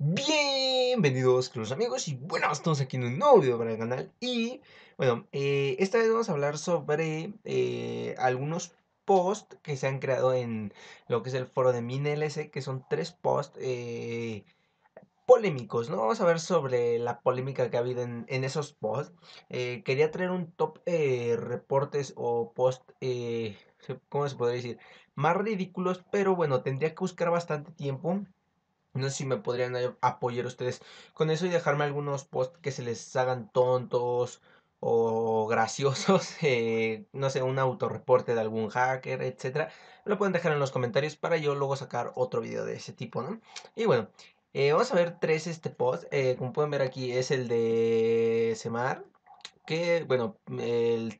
Bienvenidos queridos amigos y bueno, estamos aquí en un nuevo video para el canal y bueno, eh, esta vez vamos a hablar sobre eh, algunos posts que se han creado en lo que es el foro de MinLS, que son tres posts eh, polémicos, ¿no? Vamos a ver sobre la polémica que ha habido en, esos posts. Eh, quería traer un top eh, reportes o post, eh, ¿cómo se podría decir? Más ridículos, pero bueno, tendría que buscar bastante tiempo. No sé si me podrían apoyar ustedes con eso y dejarme algunos posts que se les hagan tontos o graciosos, no sé, un autorreporte de algún hacker, etc lo pueden dejar en los comentarios para yo luego sacar otro video de ese tipo, ¿no? Y bueno, eh, vamos a ver tres este post. Eh, como pueden ver aquí es el de Semar. Que, bueno, el,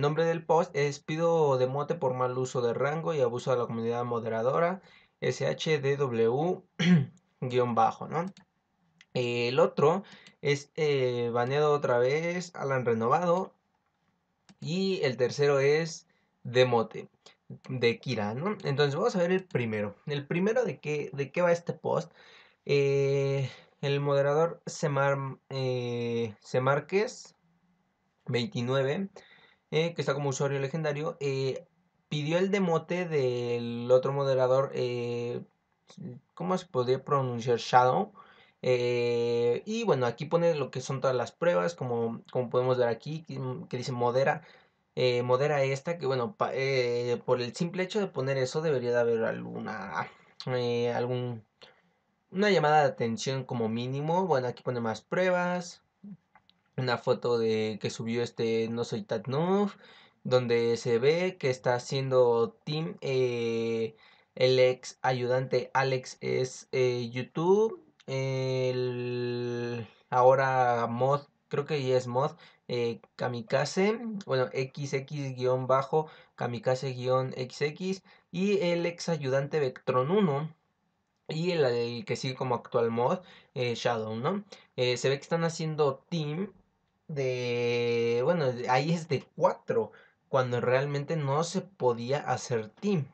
nombre del post es pido demote por mal uso de rango y abuso de la comunidad moderadora. SHDW guión bajo, ¿no? El otro es eh, baneado otra vez, Alan renovado. Y el tercero es demote de Kira, ¿no? Entonces vamos a ver el primero. El primero de qué, de qué va este post. Eh, el moderador Semar, eh, Semarques 29, eh, que está como usuario legendario, pidió el demote del otro moderador, ¿cómo se podría pronunciar? Shadow. y bueno, aquí pone lo que son todas las pruebas, como, como podemos ver aquí, que dice modera eh, modera esta, que bueno, eh, por el simple hecho de poner eso debería de haber alguna, eh, algún, una llamada de atención como mínimo. Bueno, aquí pone más pruebas, una foto de que subió este No Soy donde se ve que está haciendo Tim, el ex ayudante Alex es YouTube, ahora mod, creo que ya es mod, eh, kamikaze, bueno, xx-kamikaze-xx y el ex ayudante Vectron 1 y el, que sigue como actual mod, eh, Shadow, ¿no? Eh, se ve que están haciendo team de, bueno, ahí es de 4, cuando realmente no se podía hacer team.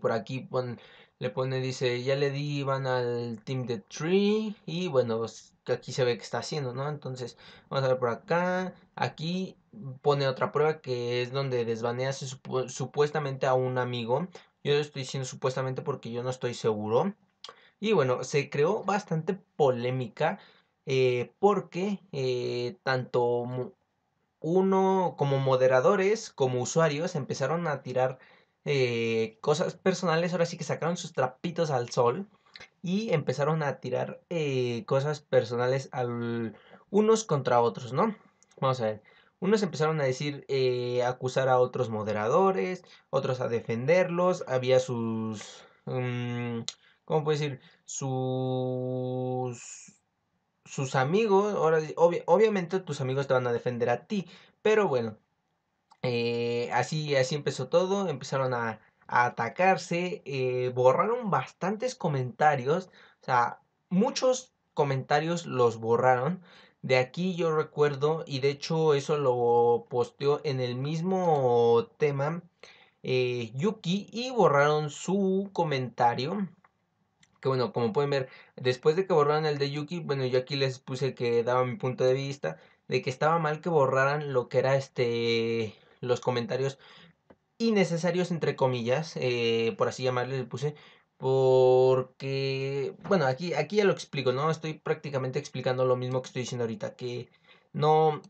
por aquí le pone, dice, ya le di, van al team de 3 y bueno, que aquí se ve que está haciendo, ¿no? Entonces, vamos a ver por acá. Aquí pone otra prueba que es donde desvanece supuestamente a un amigo. Yo estoy diciendo supuestamente porque yo no estoy seguro. Y bueno, se creó bastante polémica eh, porque eh, tanto uno como moderadores como usuarios empezaron a tirar eh, cosas personales. Ahora sí que sacaron sus trapitos al sol y empezaron a tirar eh, cosas personales al, unos contra otros, ¿no? Vamos a ver. Unos empezaron a decir, eh, acusar a otros moderadores, otros a defenderlos, había sus... Mm, ¿Cómo puedo decir? Sus sus amigos, ahora, obviamente tus amigos te van a defender a ti, pero bueno, eh, así, así empezó todo, empezaron a, a atacarse, eh, borraron bastantes comentarios, o sea, muchos comentarios los borraron. De aquí yo recuerdo, y de hecho eso lo posteó en el mismo tema eh, Yuki, y borraron su comentario. Que bueno, como pueden ver, después de que borraron el de Yuki, bueno, yo aquí les puse que daba mi punto de vista de que estaba mal que borraran lo que era este los comentarios innecesarios, entre comillas, eh, por así llamarle, le puse, porque, bueno, aquí, aquí ya lo explico, ¿no? Estoy prácticamente explicando lo mismo que estoy diciendo ahorita, que no,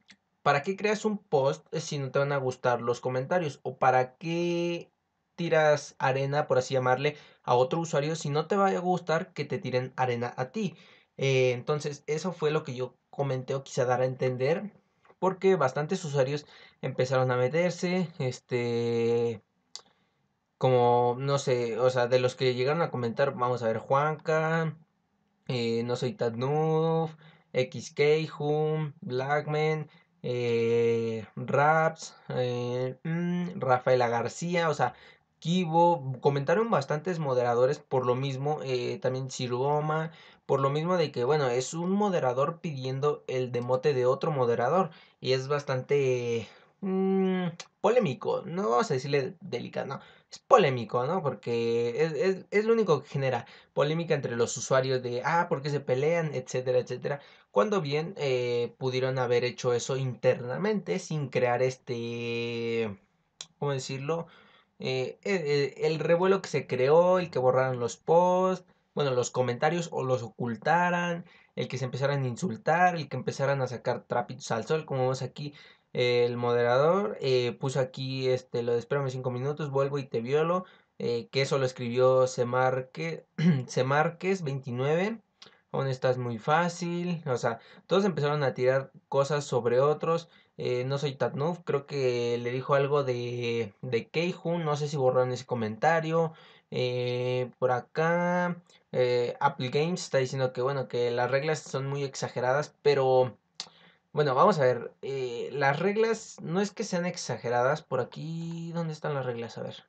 ¿para qué creas un post si no te van a gustar los comentarios? ¿O para qué tiras arena, por así llamarle, a otro usuario si no te va a gustar que te tiren arena a ti? Eh, entonces, eso fue lo que yo comenté o quise dar a entender, porque bastantes usuarios empezaron a meterse, este, como, no sé, o sea, de los que llegaron a comentar, vamos a ver, Juanca, eh, No Soy Tadnuf. XK, Hum, Blackman, eh, Raps, eh, mm, Rafaela García, o sea, Kibo, comentaron bastantes moderadores por lo mismo, eh, también Siroma, por lo mismo de que, bueno, es un moderador pidiendo el demote de otro moderador y es bastante, Mm, polémico. No vamos a decirle delicado, Es polémico, ¿no? Porque es, lo único que genera polémica entre los usuarios de, ah, porque se pelean? Etcétera, etcétera. Cuando bien eh, pudieron haber hecho eso internamente sin crear este, ¿cómo decirlo? Eh, eh, el, revuelo que se creó, el que borraron los posts, bueno, los comentarios o los ocultaran, el que se empezaran a insultar, el que empezaran a sacar trapitos al sol, como vemos aquí, el moderador eh, puso aquí este, lo de espérame 5 minutos, vuelvo y te violo, eh, que eso lo escribió Semarque, Semarques 29, aún estás muy fácil, o sea, todos empezaron a tirar cosas sobre otros, eh, no soy Tatnuf, creo que le dijo algo de, de Keihun, no sé si borraron ese comentario, por acá, Apple Games está diciendo que, bueno, que las reglas son muy exageradas, pero bueno, vamos a ver. Eh, las reglas no es que sean exageradas. Por aquí, ¿dónde están las reglas? A ver.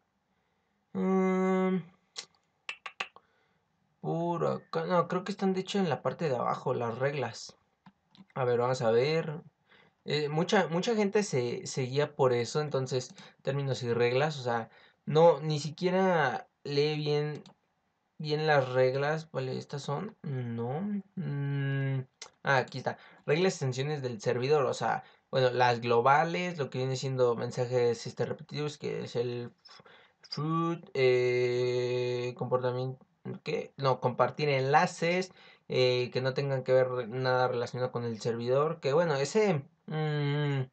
Mm. por acá. No, creo que están de hecho en la parte de abajo las reglas. A ver, vamos a ver. Eh, mucha, mucha gente se, seguía guía por eso. Entonces, términos y reglas. O sea, no, ni siquiera lee bien bien las reglas. Vale, estas son. No. Mm, ah, aquí está reglas extensiones del servidor, o sea, bueno, las globales, lo que viene siendo mensajes este, repetidos, que es el food, eh, comportamiento, que No, compartir enlaces, eh, que no tengan que ver nada relacionado con el servidor, que bueno, ese, mmm,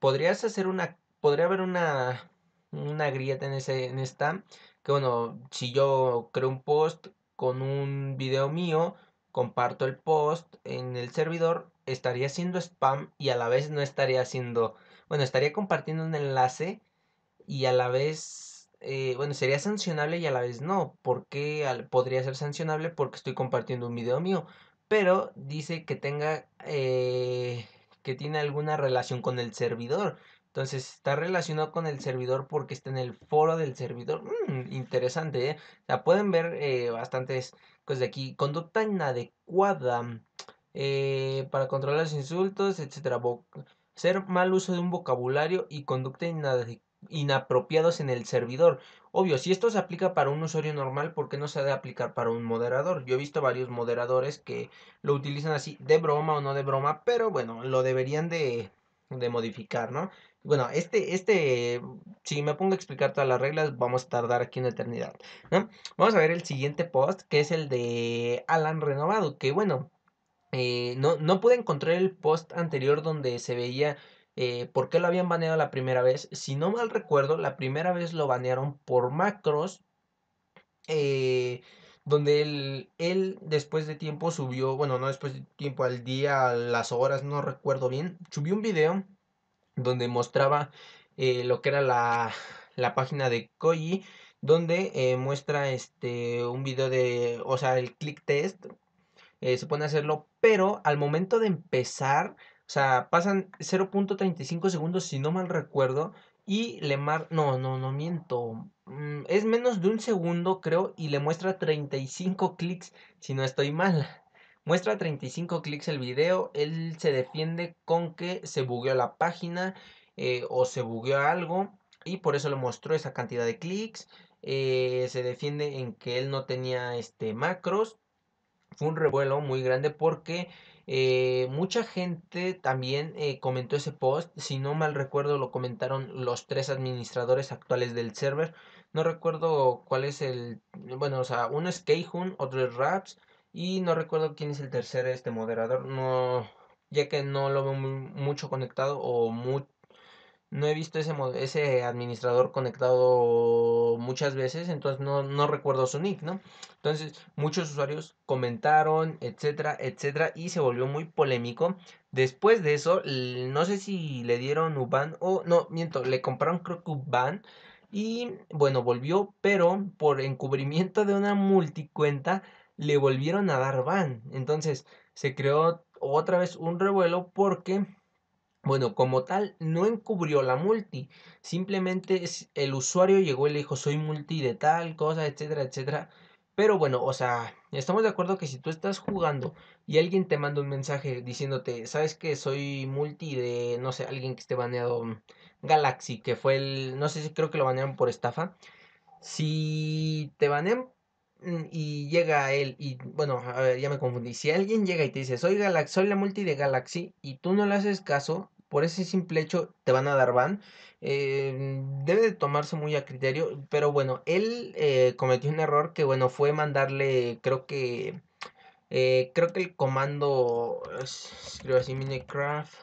podrías hacer una, podría haber una, una grieta en, ese, en esta, que bueno, si yo creo un post con un video mío, comparto el post en el servidor, estaría haciendo spam y a la vez no estaría haciendo, bueno, estaría compartiendo un enlace y a la vez, eh, bueno, sería sancionable y a la vez no. ¿Por qué podría ser sancionable? Porque estoy compartiendo un video mío, pero dice que tenga, eh, que tiene alguna relación con el servidor. Entonces está relacionado con el servidor porque está en el foro del servidor. Mm, interesante, ¿eh? Ya pueden ver eh, bastantes cosas pues, de aquí. Conducta inadecuada eh, para controlar los insultos, etcétera. Ser mal uso de un vocabulario y conducta inapropiados en el servidor. Obvio, si esto se aplica para un usuario normal, ¿por qué no se ha de aplicar para un moderador? Yo he visto varios moderadores que lo utilizan así de broma o no de broma, pero bueno, lo deberían de, de modificar, ¿no? Bueno, este, este, si me pongo a explicar todas las reglas, vamos a tardar aquí una eternidad, Vamos a ver el siguiente post, que es el de Alan Renovado, que bueno, eh, no, no pude encontrar el post anterior donde se veía eh, por qué lo habían baneado la primera vez. Si no mal recuerdo, la primera vez lo banearon por macros, eh, donde él, él, después de tiempo subió, bueno, no después de tiempo, al día, a las horas, no recuerdo bien, subió un video donde mostraba eh, lo que era la, página de Koji, donde eh, muestra este un video de, o sea, el click test, eh, se pone a hacerlo, pero al momento de empezar, o sea, pasan 0.35 segundos, si no mal recuerdo, y le mar, no, no, no miento, mm, es menos de un segundo creo, y le muestra 35 clics, si no estoy mal. Muestra 35 clics el video, él se defiende con que se bugueó la página eh, o se bugueó algo y por eso le mostró esa cantidad de clics. Eh, se defiende en que él no tenía este, macros. Fue un revuelo muy grande porque eh, mucha gente también comentó ese post, si no mal recuerdo lo comentaron los tres administradores actuales del server, no recuerdo cuál es el, bueno, o sea, uno es Keihun, otro es Raps y no recuerdo quién es el tercer este moderador, no, ya que no lo veo mucho conectado o muy, no he visto ese, ese administrador conectado muchas veces, entonces no, no recuerdo su nick, ¿no? Entonces muchos usuarios comentaron, etcétera, etcétera, y se volvió muy polémico. Después de eso, no sé si le dieron Uban o no, miento, le compraron creo que Uban. Y bueno, volvió, pero por encubrimiento de una multicuenta le volvieron a dar ban. Entonces se creó otra vez un revuelo porque, bueno, como tal, no encubrió la multi. Simplemente el usuario llegó y le dijo, soy multi de tal cosa, etcétera, etcétera. Pero bueno, o sea, estamos de acuerdo que si tú estás jugando y alguien te manda un mensaje diciéndote, sabes que soy multi de, no sé, alguien que esté baneado mm, Galaxy, que fue el, no sé si creo que lo banearon por estafa. Si te banean Mm, y llega a él y bueno, a ver, ya me confundí. Si alguien llega y te dice, soy, la multi de Galaxy y tú no le haces caso, por ese simple hecho te van a dar ban. Eh, debe de tomarse muy a criterio, pero bueno, él eh, cometió un error que bueno fue mandarle, creo que, eh, creo que el comando, escribo así, Minecraft,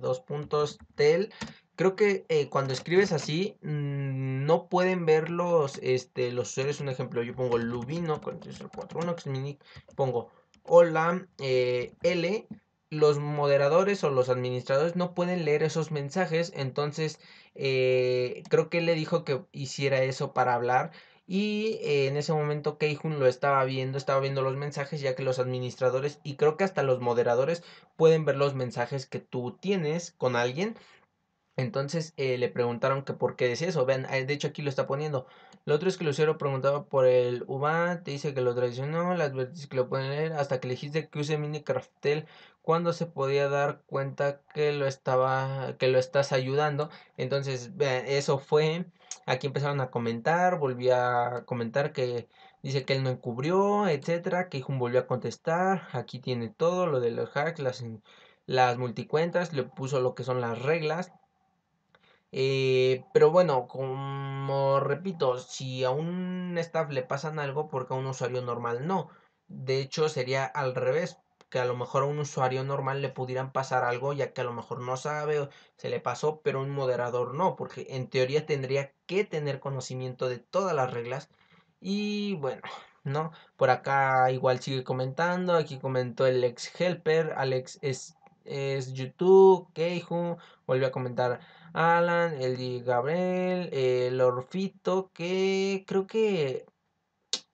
dos puntos, tel, creo que eh, cuando escribes así, mm, no pueden ver los, este, los usuarios. Un ejemplo, yo pongo Lubino, 41 que es mi pongo hola, eh, L. Los moderadores o los administradores no pueden leer esos mensajes, entonces eh, creo que él le dijo que hiciera eso para hablar. Y en ese momento Keijun lo estaba viendo, estaba viendo los mensajes, ya que los administradores y creo que hasta los moderadores pueden ver los mensajes que tú tienes con alguien. Entonces eh, le preguntaron que por qué es eso. Vean, eh, de hecho aquí lo está poniendo. Lo otro es que Lucero preguntaba por el UBA, te dice que lo traicionó, las veces que lo pueden hasta que le dijiste que use mini craftel cuando se podía dar cuenta que lo estaba, que lo estás ayudando. Entonces, vean, eso fue. Aquí empezaron a comentar, volví a comentar que dice que él no encubrió, etcétera, que Jun volvió a contestar. Aquí tiene todo lo de los hacks, las, las multicuentas, le puso lo que son las reglas eh, pero bueno, como repito, si a un staff le pasan algo, porque a un usuario normal no. De hecho, sería al revés, que a lo mejor a un usuario normal le pudieran pasar algo, ya que a lo mejor no sabe se le pasó, pero un moderador no, porque en teoría tendría que tener conocimiento de todas las reglas. Y bueno, ¿no? Por acá igual sigue comentando, aquí comentó el ex helper, Alex es, es YouTube, Keiju, volvió a comentar Alan, el Gabriel, el Orfito, que creo que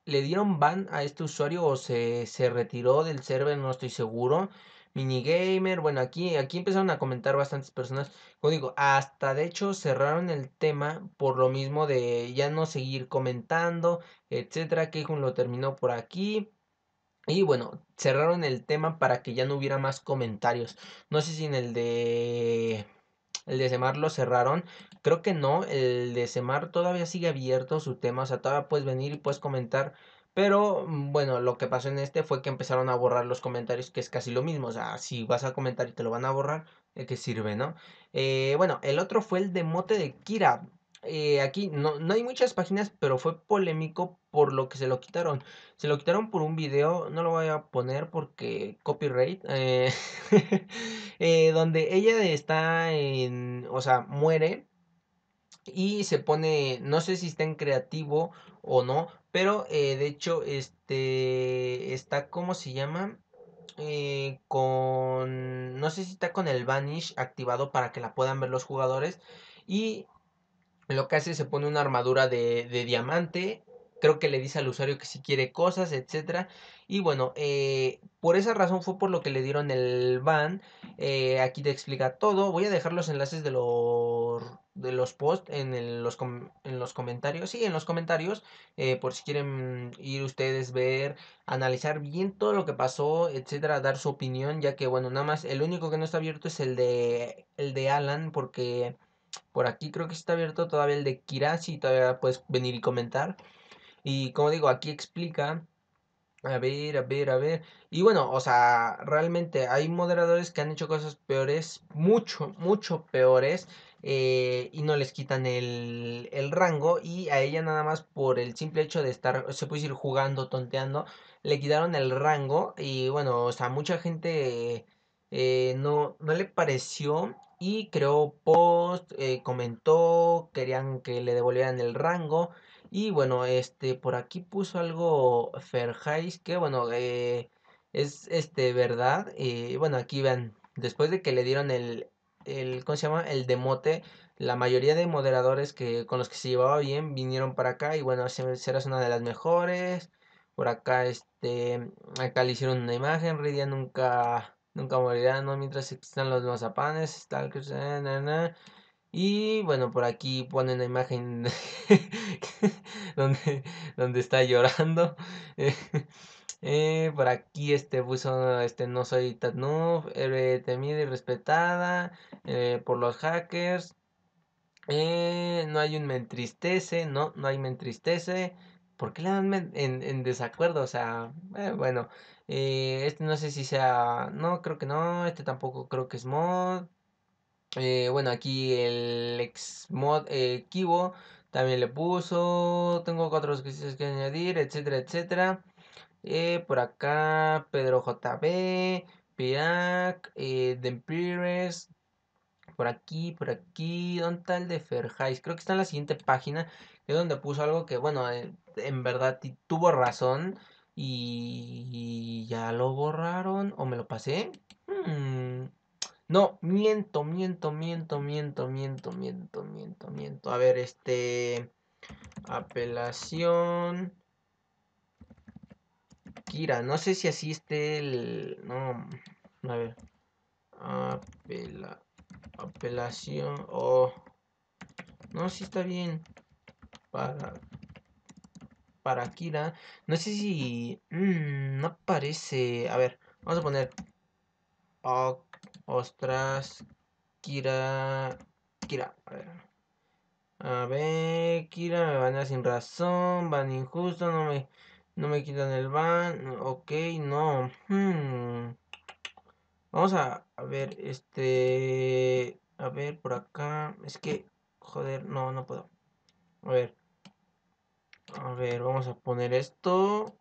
le dieron ban a este usuario o se, retiró del server, no estoy seguro. Minigamer, bueno, aquí, aquí empezaron a comentar bastantes personas. Como digo, hasta de hecho cerraron el tema por lo mismo de ya no seguir comentando, etcétera. Keijun lo terminó por aquí. Y bueno, cerraron el tema para que ya no hubiera más comentarios. No sé si en el de el de Semar lo cerraron. Creo que no. El de Semar todavía sigue abierto su tema. O sea, todavía puedes venir y puedes comentar. Pero mm, bueno, lo que pasó en este fue que empezaron a borrar los comentarios, que es casi lo mismo. O sea, si vas a comentar y te lo van a borrar, ¿de eh, qué sirve, no? Eh, bueno, el otro fue el de mote de Kira. Eh, aquí no, hay muchas páginas, pero fue polémico por lo que se lo quitaron. Se lo quitaron por un video, no lo voy a poner porque copyright, eh, eh, donde ella está en, o sea, muere y se pone, no sé si está en creativo o no, pero de hecho, este, está, como se llama? con no sé si está con el vanish activado para que la puedan ver los jugadores y lo que hace es se pone una armadura de, diamante. Creo que le dice al usuario que si quiere cosas, etcétera. Y bueno, eh, por esa razón fue por lo que le dieron el ban. Eh, aquí te explica todo. Voy a dejar los enlaces de los, de los posts en, los, en los comentarios. Sí, en los comentarios. Eh, por si quieren ir ustedes, ver, analizar bien todo lo que pasó, etcétera, dar su opinión. Ya que, bueno, nada más el único que no está abierto es el de, el de Alan, porque por aquí creo que está abierto todavía el de Kirashi, todavía puedes venir y comentar. Y como digo, aquí explica a ver, a ver, a ver. Y bueno, o sea, realmente hay moderadores que han hecho cosas peores, mucho, mucho peores, eh, y no les quitan el, el, rango. Y a ella nada más por el simple hecho de estar, se puede ir jugando, tonteando, le quitaron el rango. Y bueno, o sea, mucha gente eh, no, no le pareció y creó post, eh, comentó, querían que le devolvieran el rango. Y bueno, este por aquí puso algo Ferhais, que bueno, eh, es este verdad. Y eh, bueno, aquí vean, después de que le dieron el, el, ¿cómo se llama? El demote, la mayoría de moderadores que con los que se llevaba bien vinieron para acá y bueno, serás una de las mejores. Por acá, este, acá le hicieron una imagen, Ridia nunca nunca morirá, no mientras existan los mazapanes, tal que y bueno, por aquí pone una imagen donde, donde está llorando. Eh, por aquí este puso este no soy Tatnuf, temida y respetada eh, por los hackers. Eh, no hay un me entristece, no, no hay me entristece. ¿Por qué le dan en, en desacuerdo? O sea, bueno, eh, este no sé si sea... No, creo que no. Este tampoco creo que es mod. Eh, bueno, aquí el ex mod eh, Kibo también le puso. Tengo cuatro que añadir, etcétera, etcétera. Eh, por acá, Pedro JB, Pirac, eh, Dempires. Por aquí, por aquí, ¿dónde está de Ferhais, Creo que está en la siguiente página, es donde puso algo que, bueno, en verdad tuvo razón. Y ya lo borraron o me lo pasé. Mm, no, miento, miento, miento, miento, miento, miento, miento, miento. A ver, este... Apelación. Kira, no sé si así esté el... No, a ver. Apelación. Oh. No, sí está bien. Para para Kira, No sé si... Mm, no parece... A ver, vamos a poner... ostras... Kira... Kira, a ver. A ver, Kira me van a sin razón, van injusto, no me, no me quitan el van, ok, no. Hmm. Vamos a, a ver, este, a ver, por acá, es que, joder, no, no puedo. A ver, a ver, vamos a poner esto.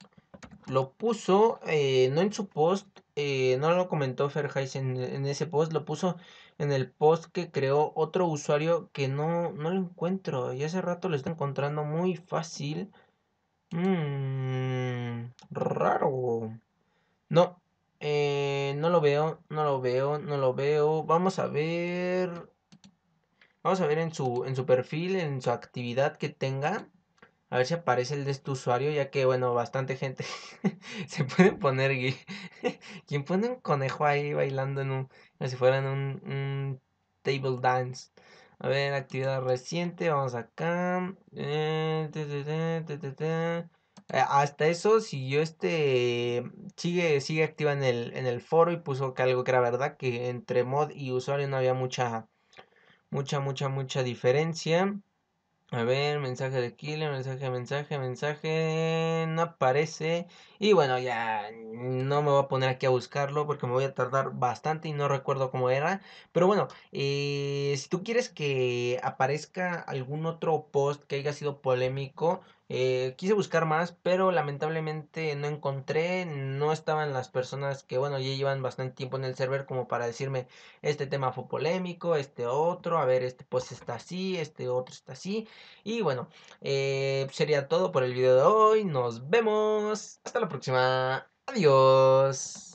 Lo puso, eh, no en su post, eh, no lo comentó Ferhais en, ese post, lo puso en el post que creó otro usuario que no, lo encuentro. Y hace rato lo está encontrando muy fácil. Mm, raro. No, eh, no lo veo, no lo veo, no lo veo. Vamos a ver. Vamos a ver en su, en su perfil, en su actividad que tenga. A ver si aparece el de este usuario, ya que, bueno, bastante gente se puede poner quién pone un conejo ahí bailando en un, como si fuera en un, table dance. A ver, actividad reciente, vamos acá. Eh, eh, hasta eso siguió este sigue sigue activa en el en el foro y puso que algo que era verdad que entre mod y usuario no había mucha mucha mucha mucha diferencia a ver, mensaje de Killer, mensaje, mensaje, mensaje. No aparece. Y bueno, ya no me voy a poner aquí a buscarlo porque me voy a tardar bastante y no recuerdo cómo era. Pero bueno, eh, si tú quieres que aparezca algún otro post que haya sido polémico, eh, quise buscar más, pero lamentablemente no encontré, no estaban las personas que, bueno, ya llevan bastante tiempo en el server como para decirme, este tema fue polémico, este otro, a ver, este pues está así, este otro está así. Y bueno, eh, sería todo por el video de hoy, nos vemos, hasta la próxima, adiós.